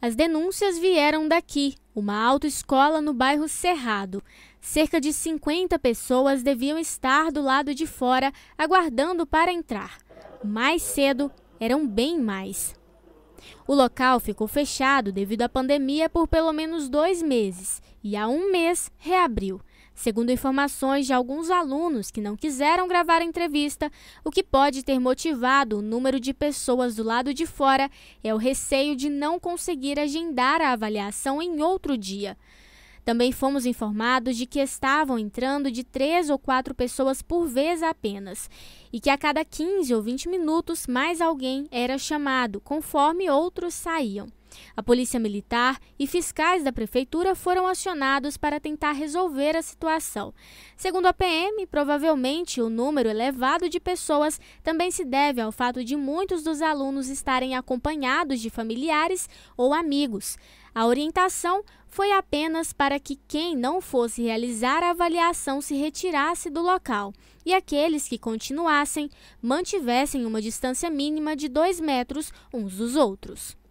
As denúncias vieram daqui, uma autoescola no bairro Cerrado. Cerca de 50 pessoas deviam estar do lado de fora, aguardando para entrar. Mais cedo, eram bem mais. O local ficou fechado devido à pandemia por pelo menos dois meses e há um mês reabriu. Segundo informações de alguns alunos que não quiseram gravar a entrevista, o que pode ter motivado o número de pessoas do lado de fora é o receio de não conseguir agendar a avaliação em outro dia. Também fomos informados de que estavam entrando de três ou quatro pessoas por vez apenas e que a cada 15 ou 20 minutos mais alguém era chamado, conforme outros saíam. A polícia militar e fiscais da prefeitura foram acionados para tentar resolver a situação. Segundo a PM, provavelmente o número elevado de pessoas também se deve ao fato de muitos dos alunos estarem acompanhados de familiares ou amigos. A orientação foi apenas para que quem não fosse realizar a avaliação se retirasse do local e aqueles que continuassem mantivessem uma distância mínima de 2 metros uns dos outros.